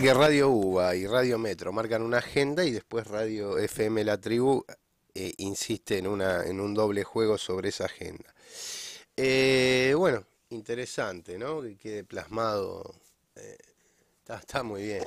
que Radio Uva y Radio Metro marcan una agenda y después Radio FM La Tribu eh, insiste en, un doble juego sobre esa agenda. Eh, bueno, interesante, ¿no? Que quede plasmado. Eh, está muy bien.